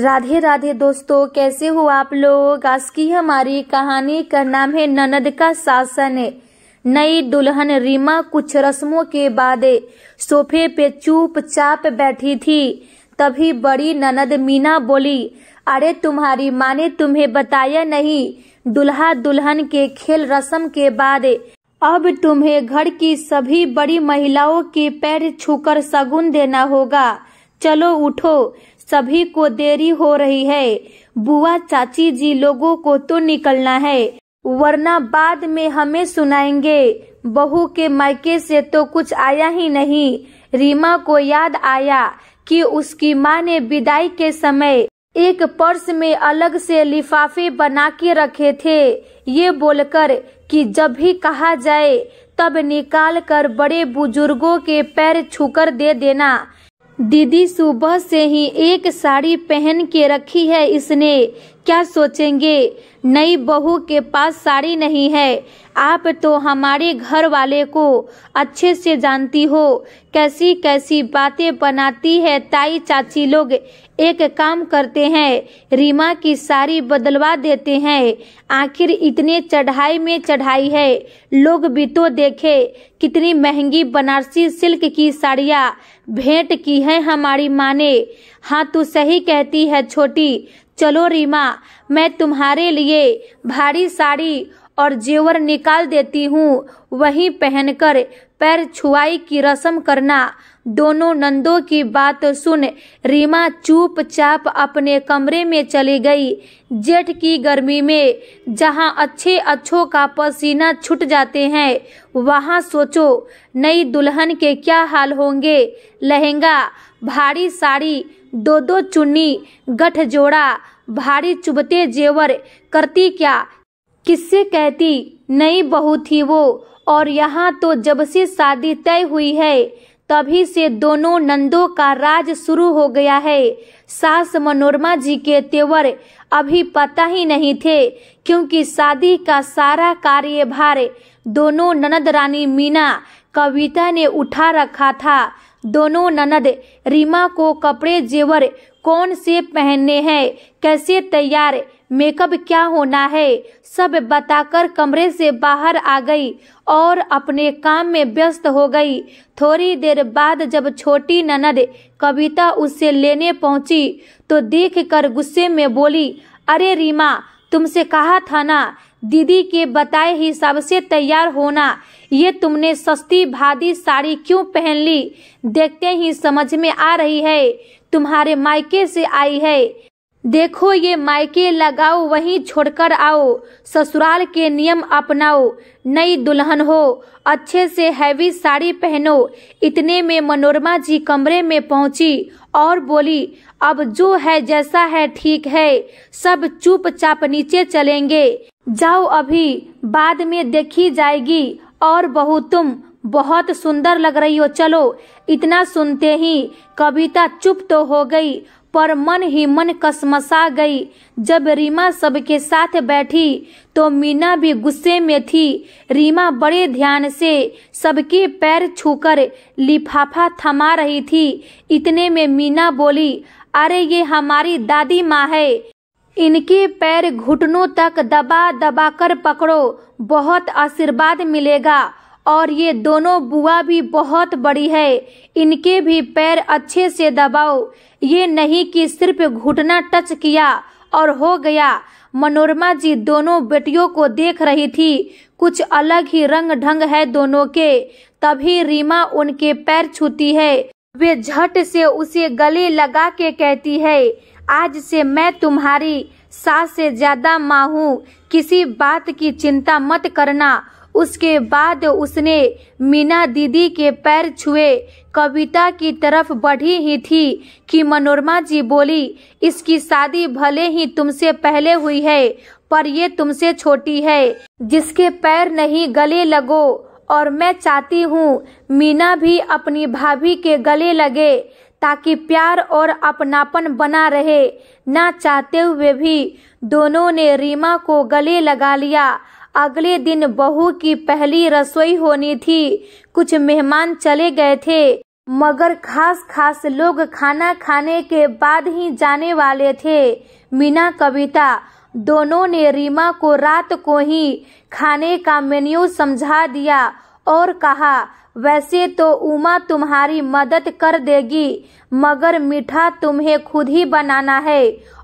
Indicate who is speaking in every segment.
Speaker 1: राधे राधे दोस्तों कैसे हो आप लोग आज की हमारी कहानी का नाम है ननद का शासन नई दुल्हन रीमा कुछ रस्मों के बाद सोफे पे चुपचाप बैठी थी तभी बड़ी ननद मीना बोली अरे तुम्हारी माँ ने तुम्हें बताया नहीं दुल्हा दुल्हन के खेल रस्म के बाद अब तुम्हें घर की सभी बड़ी महिलाओं के पैर छूकर शगुन देना होगा चलो उठो सभी को देरी हो रही है बुआ चाची जी लोगों को तो निकलना है वरना बाद में हमें सुनाएंगे बहू के मायके से तो कुछ आया ही नहीं रीमा को याद आया कि उसकी माँ ने विदाई के समय एक पर्स में अलग से लिफाफे बना के रखे थे ये बोलकर कि जब भी कहा जाए तब निकाल कर बड़े बुजुर्गों के पैर छूकर दे देना दीदी सुबह से ही एक साड़ी पहन के रखी है इसने क्या सोचेंगे नई बहू के पास साड़ी नहीं है आप तो हमारे घर वाले को अच्छे से जानती हो कैसी कैसी बातें बनाती है ताई चाची लोग एक काम करते हैं रीमा की साड़ी बदलवा देते हैं आखिर इतने चढ़ाई में चढ़ाई है लोग भी तो देखे कितनी महंगी बनारसी सिल्क की साड़ियाँ भेंट की है हमारी माँ ने हाँ तू सही कहती है छोटी चलो रीमा मैं तुम्हारे लिए भारी साड़ी और जेवर निकाल देती हूँ वहीं पहनकर पैर छुआई की रस्म करना दोनों नंदों की बात सुन रीमा चुपचाप अपने कमरे में चली गई जेठ की गर्मी में जहाँ अच्छे अच्छों का पसीना छूट जाते हैं वहाँ सोचो नई दुल्हन के क्या हाल होंगे लहंगा भारी साड़ी दो दो चुन्नी गठजोड़ा भारी चुभते जेवर करती क्या किससे कहती नई बहू थी वो और यहाँ तो जब से शादी तय हुई है तभी से दोनों नंदों का राज शुरू हो गया है सास मनोरमा जी के तेवर अभी पता ही नहीं थे क्योंकि शादी का सारा कार्यभार दोनों ननद रानी मीना कविता ने उठा रखा था दोनों ननद रीमा को कपड़े जेवर कौन से पहनने हैं कैसे तैयार मेकअप क्या होना है सब बताकर कमरे से बाहर आ गई और अपने काम में व्यस्त हो गई थोड़ी देर बाद जब छोटी ननद कविता उससे लेने पहुंची तो देखकर गुस्से में बोली अरे रीमा तुमसे कहा था ना दीदी के बताए हिसाब से तैयार होना ये तुमने सस्ती भादी साड़ी क्यों पहन ली देखते ही समझ में आ रही है तुम्हारे मायके से आई है देखो ये मायके लगाओ वहीं छोड़कर आओ ससुराल के नियम अपनाओ नई दुल्हन हो अच्छे से हैवी साड़ी पहनो इतने में मनोरमा जी कमरे में पहुंची और बोली अब जो है जैसा है ठीक है सब चुपचाप नीचे चलेंगे जाओ अभी बाद में देखी जाएगी और बहू तुम बहुत सुंदर लग रही हो चलो इतना सुनते ही कविता चुप तो हो गई पर मन ही मन कसमसा गई जब रीमा सबके साथ बैठी तो मीना भी गुस्से में थी रीमा बड़े ध्यान से सबके पैर छूकर लिफाफा थमा रही थी इतने में मीना बोली अरे ये हमारी दादी माँ है इनके पैर घुटनों तक दबा दबा कर पकड़ो बहुत आशीर्वाद मिलेगा और ये दोनों बुआ भी बहुत बड़ी है इनके भी पैर अच्छे से दबाओ ये नहीं कि सिर्फ घुटना टच किया और हो गया मनोरमा जी दोनों बेटियों को देख रही थी कुछ अलग ही रंग ढंग है दोनों के तभी रीमा उनके पैर छूती है वे झट से उसे गले लगा के कहती है आज से मैं तुम्हारी सास से ज्यादा माँ हूँ किसी बात की चिंता मत करना उसके बाद उसने मीना दीदी के पैर छुए कविता की तरफ बढ़ी ही थी कि मनोरमा जी बोली इसकी शादी भले ही तुमसे पहले हुई है पर ये तुमसे छोटी है जिसके पैर नहीं गले लगो और मैं चाहती हूँ मीना भी अपनी भाभी के गले लगे ताकि प्यार और अपनापन बना रहे ना चाहते हुए भी दोनों ने रीमा को गले लगा लिया अगले दिन बहू की पहली रसोई होनी थी कुछ मेहमान चले गए थे मगर खास खास लोग खाना खाने के बाद ही जाने वाले थे मीना कविता दोनों ने रीमा को रात को ही खाने का मेन्यू समझा दिया और कहा वैसे तो उमा तुम्हारी मदद कर देगी मगर मीठा तुम्हें खुद ही बनाना है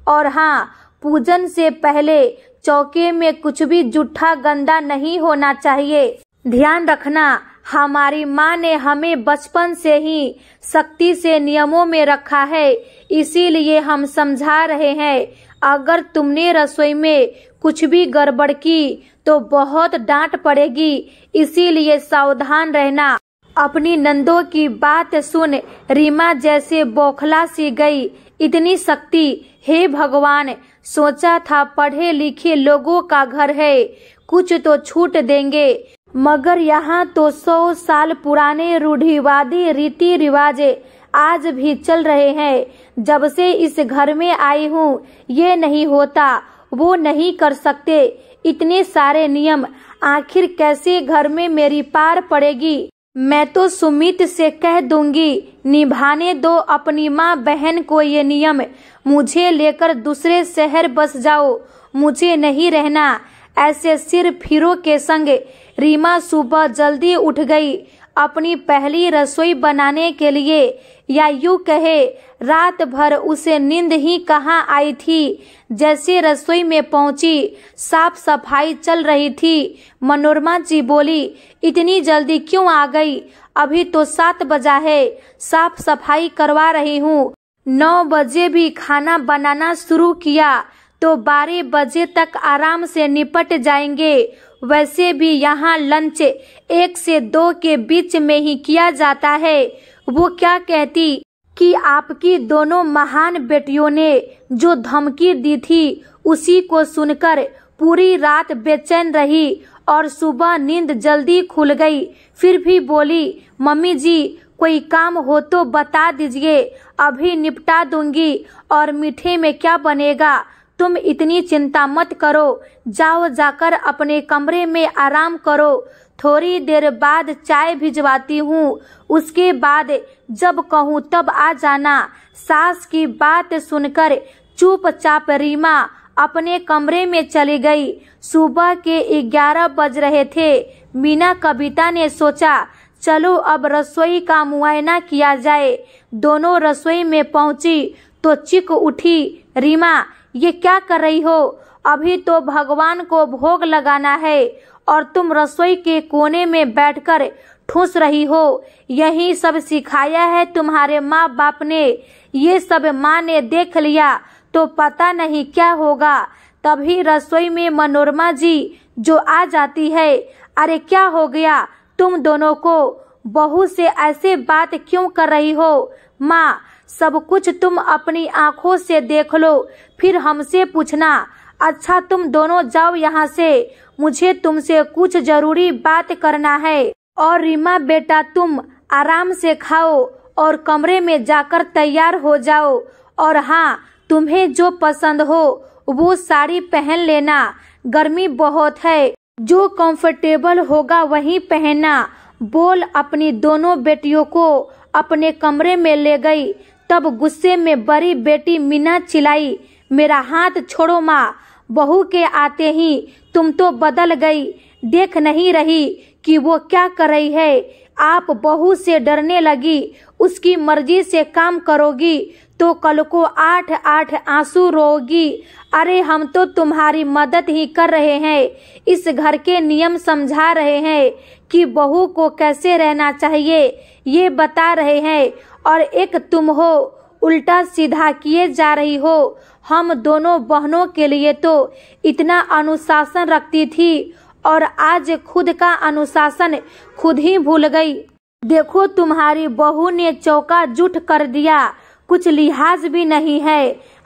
Speaker 1: और हाँ पूजन से पहले चौके में कुछ भी जुठा गंदा नहीं होना चाहिए ध्यान रखना हमारी माँ ने हमें बचपन से ही सख्ती से नियमों में रखा है इसीलिए हम समझा रहे हैं अगर तुमने रसोई में कुछ भी गड़बड़ की तो बहुत डांट पड़ेगी इसीलिए सावधान रहना अपनी नंदों की बात सुन रीमा जैसे बौखला सी गई इतनी शक्ति हे भगवान सोचा था पढ़े लिखे लोगों का घर है कुछ तो छूट देंगे मगर यहाँ तो सौ साल पुराने रूढ़िवादी रीति रिवाजे आज भी चल रहे हैं जब से इस घर में आई हूँ ये नहीं होता वो नहीं कर सकते इतने सारे नियम आखिर कैसे घर में मेरी पार पड़ेगी मैं तो सुमित से कह दूंगी निभाने दो अपनी माँ बहन को ये नियम मुझे लेकर दूसरे शहर बस जाओ मुझे नहीं रहना ऐसे सिर फिरो के संग रीमा सुबह जल्दी उठ गई अपनी पहली रसोई बनाने के लिए या यू कहे रात भर उसे नींद ही कहाँ आई थी जैसे रसोई में पहुंची साफ सफाई चल रही थी मनोरमा जी बोली इतनी जल्दी क्यों आ गई अभी तो सात बजा है साफ सफाई करवा रही हूँ नौ बजे भी खाना बनाना शुरू किया तो बारह बजे तक आराम से निपट जाएंगे वैसे भी यहाँ लंच एक से दो के बीच में ही किया जाता है वो क्या कहती कि आपकी दोनों महान बेटियों ने जो धमकी दी थी उसी को सुनकर पूरी रात बेचैन रही और सुबह नींद जल्दी खुल गई फिर भी बोली मम्मी जी कोई काम हो तो बता दीजिए अभी निपटा दूंगी और मीठे में क्या बनेगा तुम इतनी चिंता मत करो जाओ जाकर अपने कमरे में आराम करो थोड़ी देर बाद चाय भिजवाती हूँ उसके बाद जब कहूँ तब आ जाना सास की बात सुनकर चुपचाप रीमा अपने कमरे में चली गई सुबह के ग्यारह बज रहे थे मीना कविता ने सोचा चलो अब रसोई का मुआयना किया जाए दोनों रसोई में पहुंची तो चिक उठी रीमा ये क्या कर रही हो अभी तो भगवान को भोग लगाना है और तुम रसोई के कोने में बैठकर ठूस रही हो यही सब सिखाया है तुम्हारे माँ बाप ने ये सब माँ ने देख लिया तो पता नहीं क्या होगा तभी रसोई में मनोरमा जी जो आ जाती है अरे क्या हो गया तुम दोनों को बहू से ऐसे बात क्यों कर रही हो माँ सब कुछ तुम अपनी आँखों से देख लो फिर हमसे पूछना अच्छा तुम दोनों जाओ यहाँ से मुझे तुमसे कुछ जरूरी बात करना है और रीमा बेटा तुम आराम से खाओ और कमरे में जाकर तैयार हो जाओ और हाँ तुम्हें जो पसंद हो वो साड़ी पहन लेना गर्मी बहुत है जो कंफर्टेबल होगा वही पहनना बोल अपनी दोनों बेटियों को अपने कमरे में ले गई तब गुस्से में बड़ी बेटी मीना चिल्लाई मेरा हाथ छोड़ो माँ बहू के आते ही तुम तो बदल गई देख नहीं रही कि वो क्या कर रही है आप बहू से डरने लगी उसकी मर्जी से काम करोगी तो कल को आठ आठ आंसू रोगी अरे हम तो तुम्हारी मदद ही कर रहे हैं इस घर के नियम समझा रहे हैं कि बहू को कैसे रहना चाहिए ये बता रहे हैं और एक तुम हो उल्टा सीधा किए जा रही हो हम दोनों बहनों के लिए तो इतना अनुशासन रखती थी और आज खुद का अनुशासन खुद ही भूल गई देखो तुम्हारी बहू ने चौका जुट कर दिया कुछ लिहाज भी नहीं है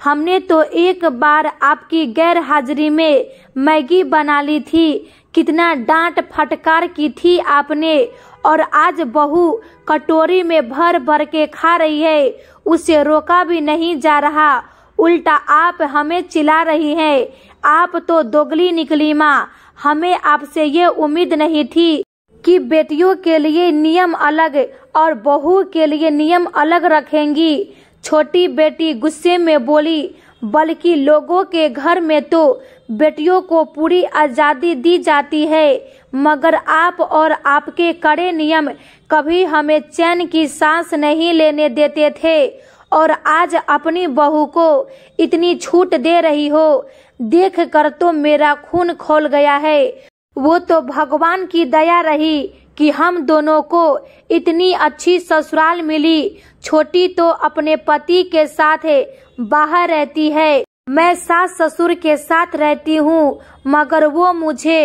Speaker 1: हमने तो एक बार आपकी गैर हाजिरी में मैगी बना ली थी कितना डांट फटकार की थी आपने और आज बहू कटोरी में भर भर के खा रही है उसे रोका भी नहीं जा रहा उल्टा आप हमें चिल्ला रही हैं आप तो दोगली निकली माँ हमें आपसे ये उम्मीद नहीं थी कि बेटियों के लिए नियम अलग और बहू के लिए नियम अलग रखेंगी छोटी बेटी गुस्से में बोली बल्कि लोगों के घर में तो बेटियों को पूरी आज़ादी दी जाती है मगर आप और आपके कड़े नियम कभी हमें चैन की सांस नहीं लेने देते थे और आज अपनी बहू को इतनी छूट दे रही हो देख कर तो मेरा खून खोल गया है वो तो भगवान की दया रही कि हम दोनों को इतनी अच्छी ससुराल मिली छोटी तो अपने पति के साथ बाहर रहती है मैं सास ससुर के साथ रहती हूँ मगर वो मुझे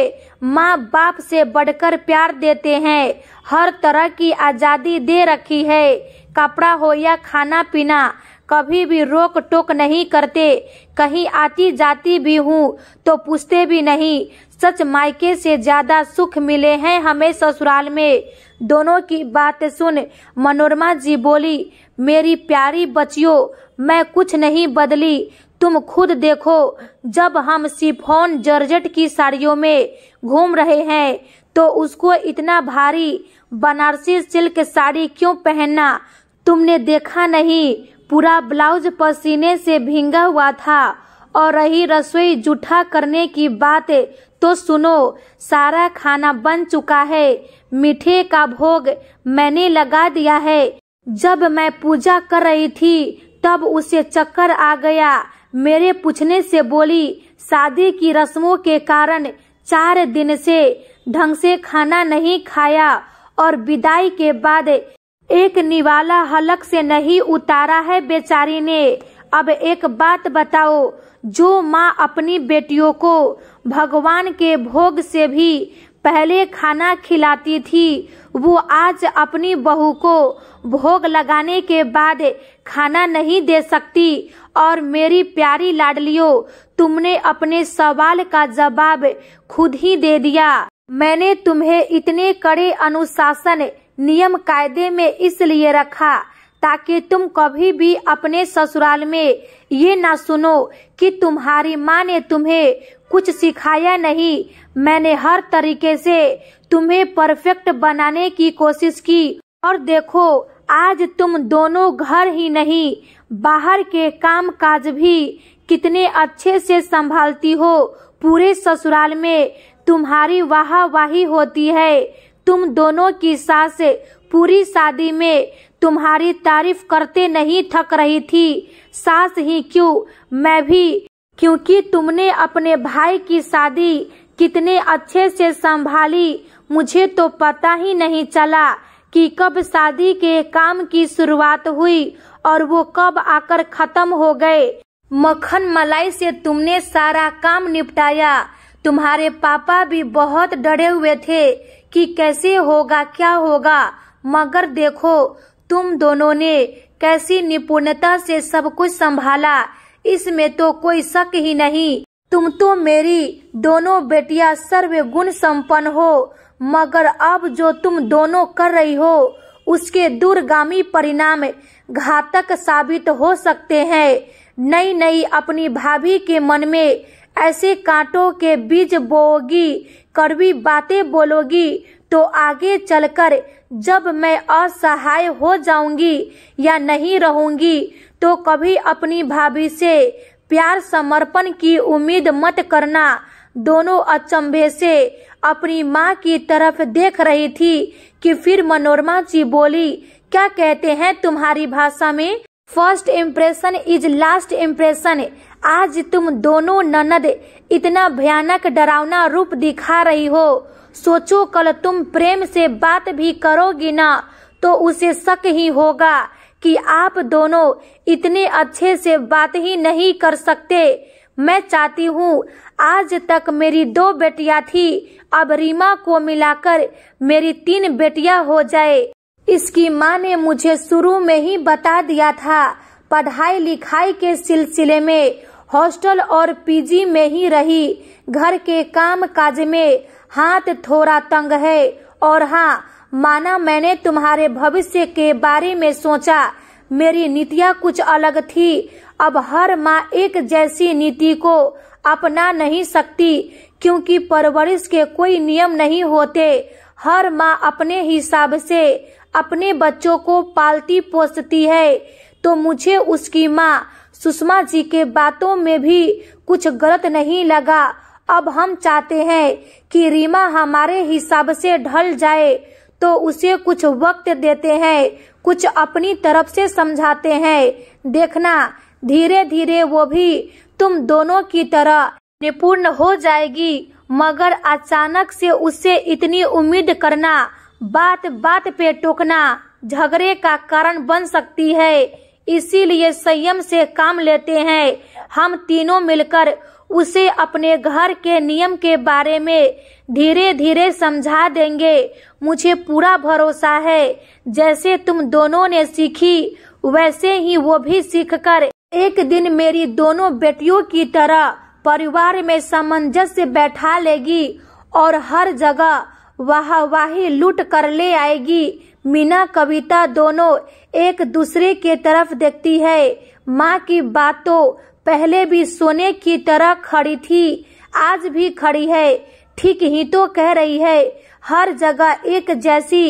Speaker 1: माँ बाप से बढ़कर प्यार देते हैं हर तरह की आज़ादी दे रखी है कपड़ा हो या खाना पीना कभी भी रोक टोक नहीं करते कहीं आती जाती भी हूँ तो पूछते भी नहीं सच मायके से ज्यादा सुख मिले हैं हमें ससुराल में दोनों की बात सुन मनोरमा जी बोली मेरी प्यारी बचियो मैं कुछ नहीं बदली तुम खुद देखो जब हम सिफोन जर्जट की साड़ियों में घूम रहे हैं तो उसको इतना भारी बनारसी सिल्क साड़ी क्यों पहनना तुमने देखा नहीं पूरा ब्लाउज पसीने से भींगा हुआ था और रही रसोई जूठा करने की बात तो सुनो सारा खाना बन चुका है मीठे का भोग मैंने लगा दिया है जब मैं पूजा कर रही थी तब उसे चक्कर आ गया मेरे पूछने से बोली शादी की रस्मों के कारण चार दिन से ढंग से खाना नहीं खाया और विदाई के बाद एक निवाला हलक से नहीं उतारा है बेचारी ने अब एक बात बताओ जो माँ अपनी बेटियों को भगवान के भोग से भी पहले खाना खिलाती थी वो आज अपनी बहू को भोग लगाने के बाद खाना नहीं दे सकती और मेरी प्यारी लाडलियो तुमने अपने सवाल का जवाब खुद ही दे दिया मैंने तुम्हें इतने कड़े अनुशासन नियम कायदे में इसलिए रखा ताकि तुम कभी भी अपने ससुराल में ये ना सुनो कि तुम्हारी माँ ने तुम्हें कुछ सिखाया नहीं मैंने हर तरीके से तुम्हें परफेक्ट बनाने की कोशिश की और देखो आज तुम दोनों घर ही नहीं बाहर के काम काज भी कितने अच्छे से संभालती हो पूरे ससुराल में तुम्हारी वाह वाही होती है तुम दोनों की सास पूरी शादी में तुम्हारी तारीफ करते नहीं थक रही थी सास ही क्यों मैं भी क्योंकि तुमने अपने भाई की शादी कितने अच्छे से संभाली मुझे तो पता ही नहीं चला कि कब शादी के काम की शुरुआत हुई और वो कब आकर खत्म हो गए मक्खन मलाई से तुमने सारा काम निपटाया तुम्हारे पापा भी बहुत डरे हुए थे कि कैसे होगा क्या होगा मगर देखो तुम दोनों ने कैसी निपुणता से सब कुछ संभाला इसमें तो कोई शक ही नहीं तुम तो मेरी दोनों बेटियां गुण सम्पन्न हो मगर अब जो तुम दोनों कर रही हो उसके दूरगामी परिणाम घातक साबित हो सकते हैं नई नई अपनी भाभी के मन में ऐसे कांटों के बीज बोगी कड़वी बातें बोलोगी तो आगे चलकर जब मैं असहाय हो जाऊंगी या नहीं रहूंगी तो कभी अपनी भाभी से प्यार समर्पण की उम्मीद मत करना दोनों अचंभे से अपनी माँ की तरफ देख रही थी कि फिर मनोरमा जी बोली क्या कहते हैं तुम्हारी भाषा में first impression is last impression आज तुम दोनों ननद इतना भयानक डरावना रूप दिखा रही हो सोचो कल तुम प्रेम से बात भी करोगी ना तो उसे शक ही होगा कि आप दोनों इतने अच्छे से बात ही नहीं कर सकते मैं चाहती हूँ आज तक मेरी दो बेटिया थी अब रीमा को मिलाकर मेरी तीन बेटिया हो जाए इसकी माँ ने मुझे शुरू में ही बता दिया था पढ़ाई लिखाई के सिलसिले में हॉस्टल और पीजी में ही रही घर के काम काज में हाथ थोड़ा तंग है और हाँ माना मैंने तुम्हारे भविष्य के बारे में सोचा मेरी नीतियाँ कुछ अलग थी अब हर माँ एक जैसी नीति को अपना नहीं सकती क्योंकि परवरिश के कोई नियम नहीं होते हर माँ अपने हिसाब से अपने बच्चों को पालती पोसती है तो मुझे उसकी माँ सुषमा जी के बातों में भी कुछ गलत नहीं लगा अब हम चाहते हैं कि रीमा हमारे हिसाब से ढल जाए तो उसे कुछ वक्त देते हैं कुछ अपनी तरफ से समझाते हैं देखना धीरे धीरे वो भी तुम दोनों की तरह निपुण हो जाएगी मगर अचानक से उससे इतनी उम्मीद करना बात बात पे टोकना झगड़े का कारण बन सकती है इसीलिए संयम से काम लेते हैं हम तीनों मिलकर उसे अपने घर के नियम के बारे में धीरे धीरे समझा देंगे मुझे पूरा भरोसा है जैसे तुम दोनों ने सीखी वैसे ही वो भी सीखकर एक दिन मेरी दोनों बेटियों की तरह परिवार में सामंजस्य बैठा लेगी और हर जगह वाहवाही लूट कर ले आएगी मीना कविता दोनों एक दूसरे के तरफ देखती है माँ की बातों पहले भी सोने की तरह खड़ी थी आज भी खड़ी है ठीक ही तो कह रही है हर जगह एक जैसी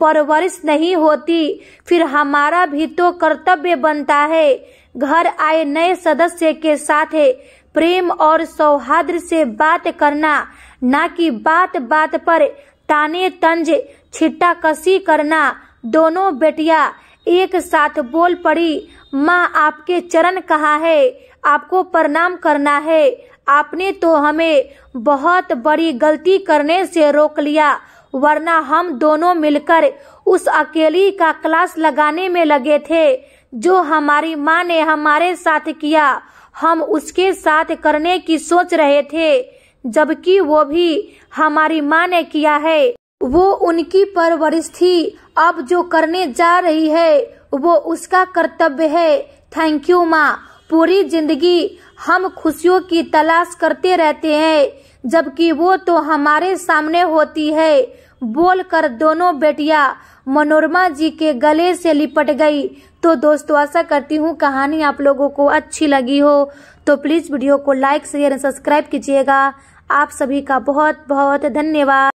Speaker 1: परवरिश नहीं होती फिर हमारा भी तो कर्तव्य बनता है घर आए नए सदस्य के साथ प्रेम और सौहार्द से बात करना ना कि बात बात पर ताने तंज छिट्टा कसी करना दोनों बेटिया एक साथ बोल पड़ी माँ आपके चरण कहा है आपको प्रणाम करना है आपने तो हमें बहुत बड़ी गलती करने से रोक लिया वरना हम दोनों मिलकर उस अकेली का क्लास लगाने में लगे थे जो हमारी माँ ने हमारे साथ किया हम उसके साथ करने की सोच रहे थे जबकि वो भी हमारी माँ ने किया है वो उनकी परवरिश थी अब जो करने जा रही है वो उसका कर्तव्य है थैंक यू माँ पूरी जिंदगी हम खुशियों की तलाश करते रहते हैं जबकि वो तो हमारे सामने होती है बोलकर दोनों बेटिया मनोरमा जी के गले से लिपट गई तो दोस्तों तो आशा करती हूँ कहानी आप लोगों को अच्छी लगी हो तो प्लीज़ वीडियो को लाइक शेयर सब्सक्राइब कीजिएगा आप सभी का बहुत बहुत धन्यवाद